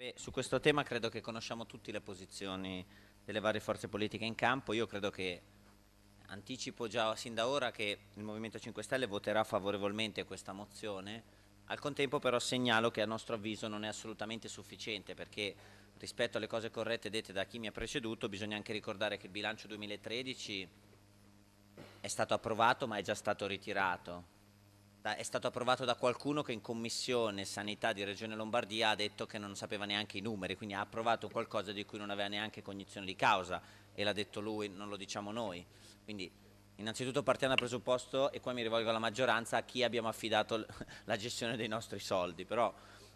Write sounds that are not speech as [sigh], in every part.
Beh, su questo tema credo che conosciamo tutti le posizioni delle varie forze politiche in campo. Io credo che anticipo già sin da ora che il Movimento 5 Stelle voterà favorevolmente questa mozione. Al contempo però segnalo che a nostro avviso non è assolutamente sufficiente perché rispetto alle cose corrette dette da chi mi ha preceduto bisogna anche ricordare che il bilancio 2013 è stato approvato ma è già stato ritirato da, è stato approvato da qualcuno che in commissione sanità di Regione Lombardia ha detto che non sapeva neanche i numeri, quindi ha approvato qualcosa di cui non aveva neanche cognizione di causa e l'ha detto lui, non lo diciamo noi. Quindi innanzitutto partiamo dal presupposto e poi mi rivolgo alla maggioranza a chi abbiamo affidato [laughs] la gestione dei nostri soldi, però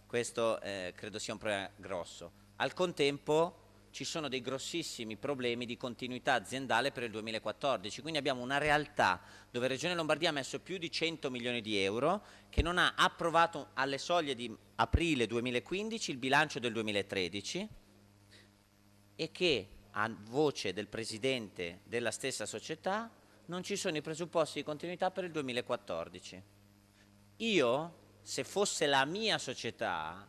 questo eh, credo sia un problema grosso. Al contempo ci sono dei grossissimi problemi di continuità aziendale per il 2014, quindi abbiamo una realtà dove Regione Lombardia ha messo più di 100 milioni di euro che non ha approvato alle soglie di aprile 2015 il bilancio del 2013 e che a voce del presidente della stessa società non ci sono i presupposti di continuità per il 2014. Io, se fosse la mia società,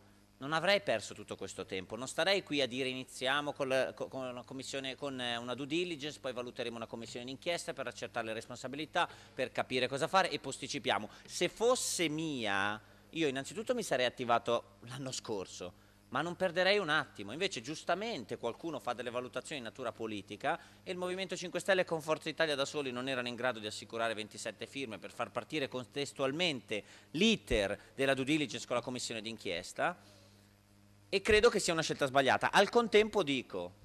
non avrei perso tutto questo tempo, non starei qui a dire iniziamo col, con, una con eh, una due diligence, poi valuteremo una commissione d'inchiesta per accertare le responsabilità, per capire cosa fare e posticipiamo. Se fosse mia, io innanzitutto mi sarei attivato l'anno scorso, ma non perderei un attimo. Invece, giustamente, qualcuno fa delle valutazioni di natura politica e il Movimento 5 Stelle con Forza Italia da soli non erano in grado di assicurare 27 firme per far partire contestualmente l'iter della due diligence con la commissione d'inchiesta e credo che sia una scelta sbagliata. Al contempo dico,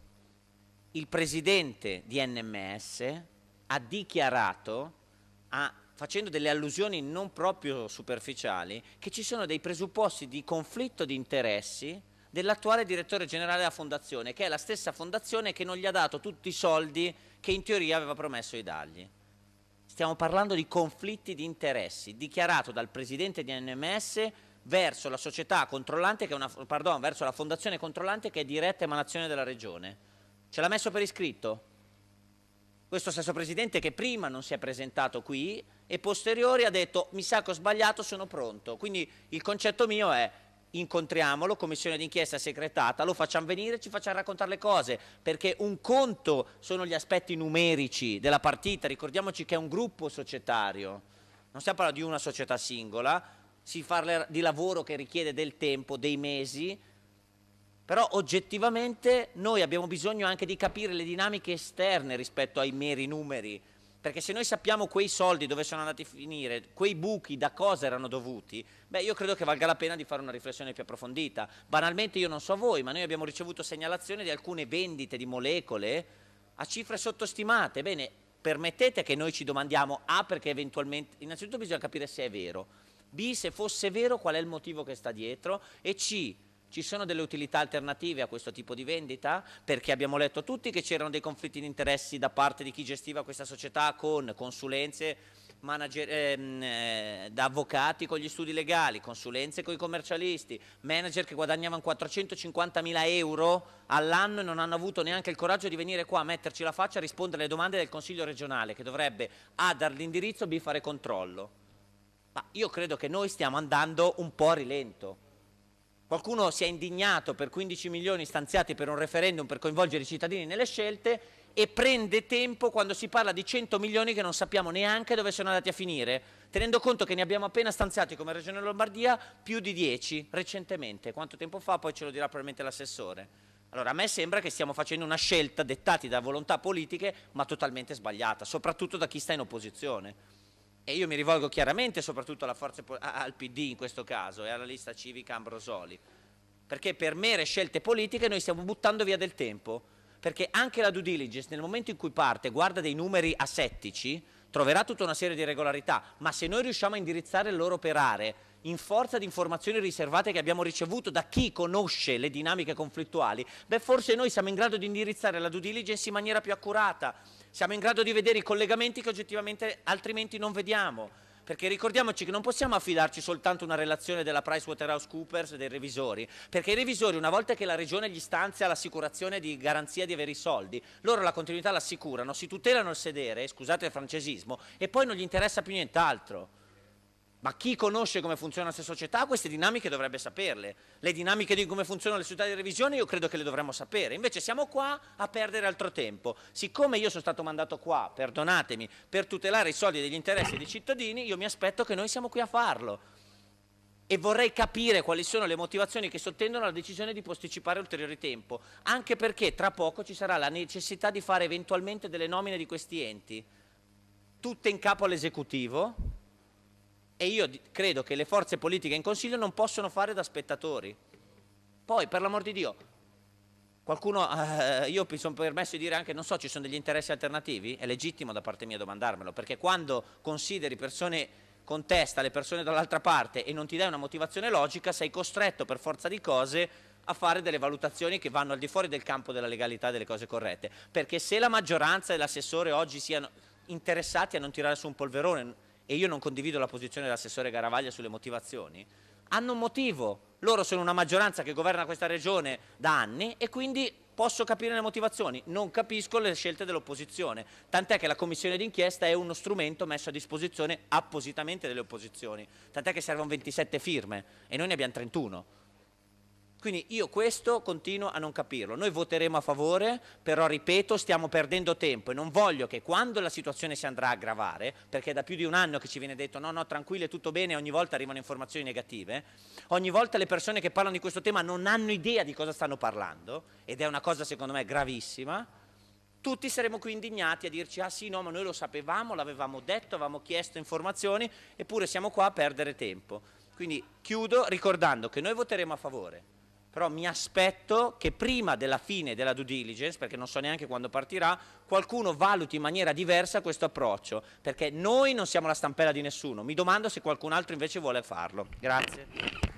il presidente di NMS ha dichiarato, ha, facendo delle allusioni non proprio superficiali, che ci sono dei presupposti di conflitto di interessi dell'attuale direttore generale della fondazione, che è la stessa fondazione che non gli ha dato tutti i soldi che in teoria aveva promesso di dargli. Stiamo parlando di conflitti di interessi, dichiarato dal presidente di NMS verso la società controllante, che è una, pardon, verso la fondazione controllante che è diretta emanazione della Regione. Ce l'ha messo per iscritto questo stesso Presidente che prima non si è presentato qui e posteriori ha detto mi sa che ho sbagliato, sono pronto. Quindi il concetto mio è incontriamolo, commissione d'inchiesta segretata, lo facciamo venire, e ci facciamo raccontare le cose, perché un conto sono gli aspetti numerici della partita, ricordiamoci che è un gruppo societario, non stiamo parlando di una società singola, si parla di lavoro che richiede del tempo, dei mesi, però oggettivamente noi abbiamo bisogno anche di capire le dinamiche esterne rispetto ai meri numeri, perché se noi sappiamo quei soldi dove sono andati a finire, quei buchi da cosa erano dovuti, beh io credo che valga la pena di fare una riflessione più approfondita. Banalmente io non so voi, ma noi abbiamo ricevuto segnalazioni di alcune vendite di molecole a cifre sottostimate. Bene, permettete che noi ci domandiamo, A ah, perché eventualmente, innanzitutto bisogna capire se è vero B, se fosse vero, qual è il motivo che sta dietro? E C, ci sono delle utilità alternative a questo tipo di vendita? Perché abbiamo letto tutti che c'erano dei conflitti di interessi da parte di chi gestiva questa società con consulenze manager, ehm, eh, da avvocati con gli studi legali, consulenze con i commercialisti, manager che guadagnavano 450.000 euro all'anno e non hanno avuto neanche il coraggio di venire qua a metterci la faccia a rispondere alle domande del Consiglio regionale che dovrebbe A dar l'indirizzo, B fare controllo. Ma io credo che noi stiamo andando un po' a rilento. Qualcuno si è indignato per 15 milioni stanziati per un referendum per coinvolgere i cittadini nelle scelte e prende tempo quando si parla di 100 milioni che non sappiamo neanche dove sono andati a finire, tenendo conto che ne abbiamo appena stanziati come Regione Lombardia più di 10 recentemente. Quanto tempo fa? Poi ce lo dirà probabilmente l'assessore. Allora a me sembra che stiamo facendo una scelta dettata da volontà politiche ma totalmente sbagliata, soprattutto da chi sta in opposizione e io mi rivolgo chiaramente soprattutto forza, al PD in questo caso e alla lista civica Ambrosoli, perché per mere scelte politiche noi stiamo buttando via del tempo, perché anche la due diligence nel momento in cui parte guarda dei numeri asettici, troverà tutta una serie di irregolarità, ma se noi riusciamo a indirizzare il loro operare in forza di informazioni riservate che abbiamo ricevuto da chi conosce le dinamiche conflittuali, beh forse noi siamo in grado di indirizzare la due diligence in maniera più accurata, siamo in grado di vedere i collegamenti che oggettivamente altrimenti non vediamo, perché ricordiamoci che non possiamo affidarci soltanto a una relazione della PricewaterhouseCoopers e dei revisori, perché i revisori una volta che la regione gli stanzia l'assicurazione di garanzia di avere i soldi, loro la continuità l'assicurano, si tutelano il sedere, scusate il francesismo, e poi non gli interessa più nient'altro. Ma chi conosce come funziona questa società, queste dinamiche dovrebbe saperle. Le dinamiche di come funzionano le società di revisione io credo che le dovremmo sapere. Invece siamo qua a perdere altro tempo. Siccome io sono stato mandato qua, perdonatemi, per tutelare i soldi degli interessi dei cittadini, io mi aspetto che noi siamo qui a farlo. E vorrei capire quali sono le motivazioni che sottendono la decisione di posticipare ulteriore tempo, anche perché tra poco ci sarà la necessità di fare eventualmente delle nomine di questi enti, tutte in capo all'esecutivo e io credo che le forze politiche in Consiglio non possono fare da spettatori. Poi, per l'amor di Dio, qualcuno, [laughs] eh, io mi sono permesso di dire anche, non so, ci sono degli interessi alternativi? È legittimo da parte mia domandarmelo, perché quando consideri persone con testa, le persone dall'altra parte e non ti dai una motivazione logica, sei costretto per forza di cose a fare delle valutazioni che vanno al di fuori del campo della legalità e delle cose corrette. Perché se la maggioranza e l'assessore oggi siano interessati a non tirare su un polverone, e io non condivido la posizione dell'assessore Garavaglia sulle motivazioni, hanno un motivo. Loro sono una maggioranza che governa questa regione da anni e quindi posso capire le motivazioni, non capisco le scelte dell'opposizione, tant'è che la commissione d'inchiesta è uno strumento messo a disposizione appositamente delle opposizioni, tant'è che servono 27 firme e noi ne abbiamo 31. Quindi io questo continuo a non capirlo. Noi voteremo a favore, però ripeto, stiamo perdendo tempo e non voglio che quando la situazione si andrà a aggravare, perché è da più di un anno che ci viene detto no, no, tranquillo, è tutto bene, ogni volta arrivano informazioni negative, ogni volta le persone che parlano di questo tema non hanno idea di cosa stanno parlando, ed è una cosa secondo me gravissima, tutti saremo qui indignati a dirci ah sì, no, ma noi lo sapevamo, l'avevamo detto, avevamo chiesto informazioni, eppure siamo qua a perdere tempo. Quindi chiudo ricordando che noi voteremo a favore, però mi aspetto che prima della fine della due diligence, perché non so neanche quando partirà, qualcuno valuti in maniera diversa questo approccio, perché noi non siamo la stampella di nessuno, mi domando se qualcun altro invece vuole farlo. Grazie.